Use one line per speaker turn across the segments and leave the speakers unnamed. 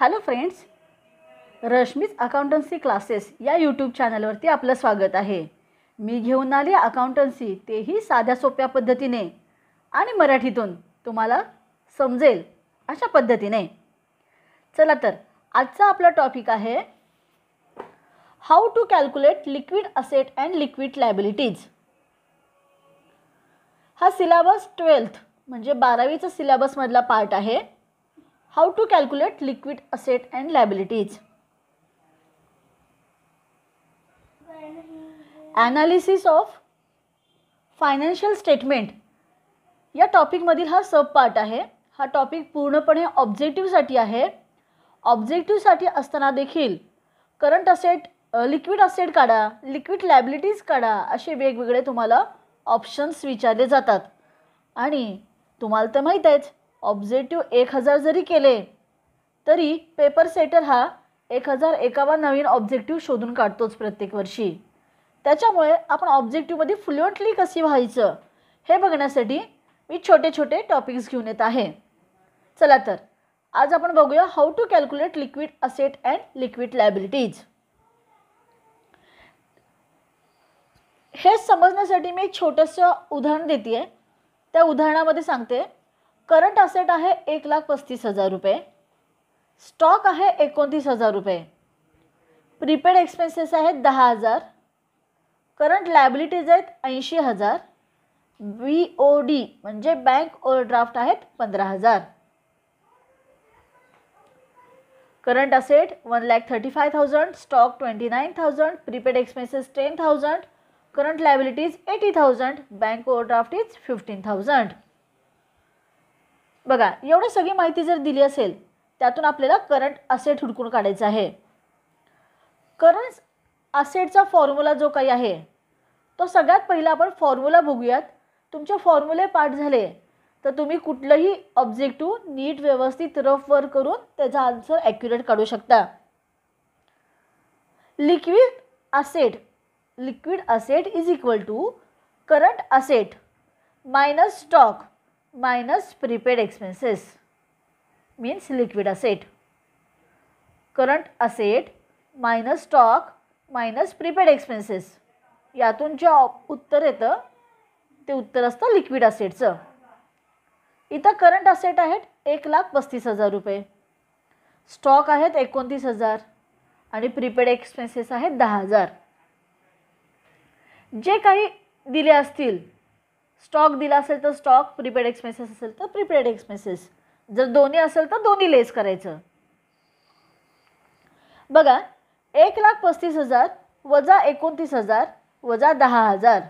hello friends Rashmi's accountancy classes या YouTube चॅनलवरती आपलं स्वागत आहे मी घेऊन आले अकाउंटन्सी तेही साध्या सोप्या पद्धतीने आणि मराठीतून तुम्हाला समजेल अशा पद्धतीने चला तर आजचा आपला टॉपिक आहे how to calculate liquid asset and liquid liabilities हा सिलेबस ट्वेल्थ म्हणजे बारावीचा सिलेबसमधला पार्ट आहे how to calculate liquid asset and liabilities analysis of financial statement या टॉपिकमधील हा सब पार्ट आहे हा टॉपिक पूर्णपणे ऑब्जेक्टिव्हसाठी आहे ऑब्जेक्टिव्हसाठी असताना देखील करंट असेट लिक्विड असेट काढा लिक्विड लायबिलिटीज काढा असे वेगवेगळे तुम्हाला ऑप्शन्स विचारले जातात आणि तुम्हाला तर माहीत आहेच ऑब्जेक्टिव्ह एक हजार जरी केले तरी पेपर सेटर हा एक हजार एकावा नवीन ऑब्जेक्टिव्ह शोधून काढतोच प्रत्येक वर्षी त्याच्यामुळे आपण ऑब्जेक्टिव्हमध्ये फ्लुएंटली कशी व्हायचं हे बघण्यासाठी मी छोटे छोटे टॉपिक्स घेऊन येत आहे चला तर आज आपण बघूया how to calculate liquid asset and liquid liabilities हे समजण्यासाठी मी एक छोटंसं उदाहरण देते त्या उदाहरणामध्ये सांगते करंट असेट आहे एक लाख पस्तीस हजार रुपये स्टॉक आहे एकोणतीस हजार रुपये प्रीपेड एक्सपेन्सेस आहेत दहा हजार करंट लायबिलिटीज आहेत ऐंशी हजार बी ओ डी म्हणजे बँक ड्राफ्ट आहेत पंधरा हजार current asset one lakh thirty five thousand stock twenty nine thousand prepaid expenses ten thousand current liabilities eighty thousand bank overdraft is fifteen thousand बघा एवढी सगळी माहिती जर दिली असेल त्यातून आपल्याला करंट असेट हुडकून काढायचं आहे करंट असेटचा फॉर्म्युला जो काही आहे तो सगळ्यात पहिला आपण फॉर्म्युला बघूयात तुमचे फॉर्म्युले पाठ झाले तर तुम्ही कुठलंही ऑब्जेक्टिव्ह नीट व्यवस्थित रफवर करून त्याचा आन्सर ॲक्युरेट काढू शकता liquid asset liquid asset is equal to current asset minus stock minus prepaid expenses means liquid asset current asset minus stock minus prepaid expenses यातून जे उत्तर येतं ते उत्तर असतं लिक्विड असेटचं इथं करंट असेट आहेत एक लाख पस्तीस हजार रुपये स्टॉक आहेत एकोणतीस हजार आणि प्रीपेड एक्सपेन्सेस आहेत दहा हजार जे काही दिले असतील स्टॉक दिला असेल तर स्टॉक प्रीपेड एक्सपेन्सेस असेल तर प्रीपेड एक्सपेन्सेस जर दोन्ही असेल तर दोन्ही लेस करायचं बघा एक लाख पस्तीस हजार वजा एकोणतीस हजार वजा दहा हजार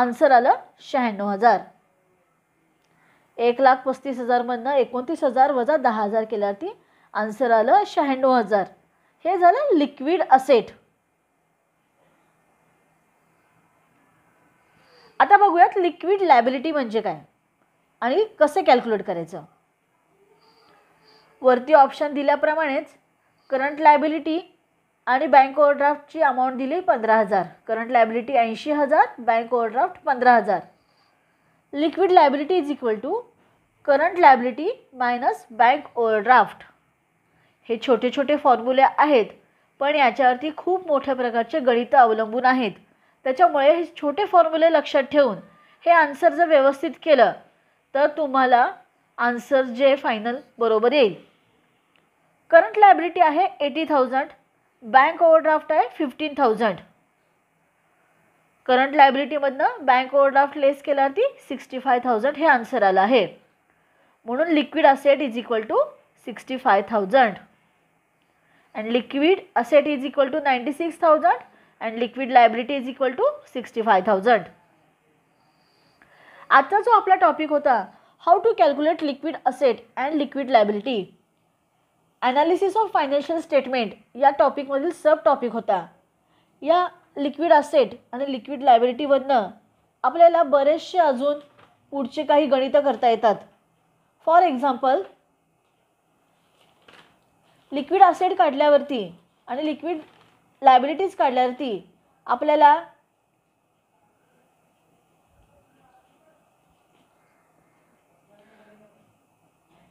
आन्सर आलं शहाण्णव हजार एक लाख पस्तीस हजार हजारमधनं एकोणतीस हजार वजा दहा हजार केल्यावरती आन्सर आलं शहाण्णव हजार हे झालं लिक्विड असेट आता बघूयात लिक्विड लायबिलिटी म्हणजे काय आणि कसे कॅल्क्युलेट करायचं वरती ऑप्शन दिल्याप्रमाणेच करंट लायबिलिटी आणि बँक ओवरड्राफ्टची अमाऊंट दिली पंधरा हजार करंट लायबिलिटी ऐंशी हजार बँक ओवरड्राफ्ट पंधरा हजार liquid liability is equal to current liability minus bank overdraft हे छोटे छोटे फॉर्म्युले आहेत पण याच्यावरती खूप मोठ्या प्रकारचे गणितं अवलंबून आहेत त्याच्यामुळे हे छोटे फॉर्म्युले लक्षात ठेवून हे आन्सर जर व्यवस्थित केलं तर तुम्हाला आन्सर जे फायनल बरोबर येईल करंट लायब्रिटी आहे एटी थाउजंड बँक ओव्हरड्राफ्ट आहे फिफ्टीन थाउजंड करंट लायब्रिटीमधनं बँक ओव्हरड्राफ्ट लेस केला ती सिक्स्टी फाय थाउजंड हे आन्सर आलं आहे म्हणून liquid asset is equal to sixty five thousand and liquid asset is equal to ninety six thousand and liquid liability is equal to sixty five thousand आजचा जो आपला topic होता how to calculate liquid asset and liquid liability analysis of financial statement या टॉपिकमधील sub topic होता या liquid asset आणि liquid लायबिलिटीमधनं आपल्याला बरेचसे अजून पुढचे काही गणितं करता येतात फॉर एक्झाम्पल लिक्विड असेट काढल्यावरती आणि लिक्विड लायबिलिटीज काढल्यावरती आपल्याला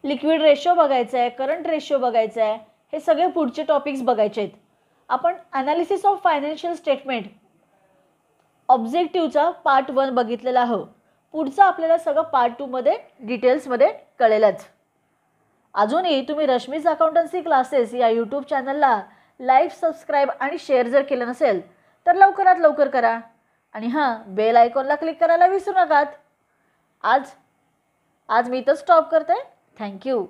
लिक्विड रेशो बघायचा आहे करंट रेशो बघायचा आहे हे सगळे पुढचे टॉपिक्स बघायचे आहेत आपण अनालिसिस ऑफ फायनान्शियल स्टेटमेंट ऑब्जेक्टिव्हचा पार्ट वन बघितलेला आहो पुढचं आपल्याला सगळं पार्ट टूमध्ये डिटेल्समध्ये कळेलच अजूनही तुम्ही रश्मीज अकाउंटन्सी क्लासेस या यूट्यूब चॅनलला लाईक सबस्क्राईब आणि शेअर जर केलं नसेल तर लवकरात लवकर करा आणि हां बेल आयकॉनला क्लिक करायला विसरू नकात आज आज मी इथं स्टॉप करते थँक्यू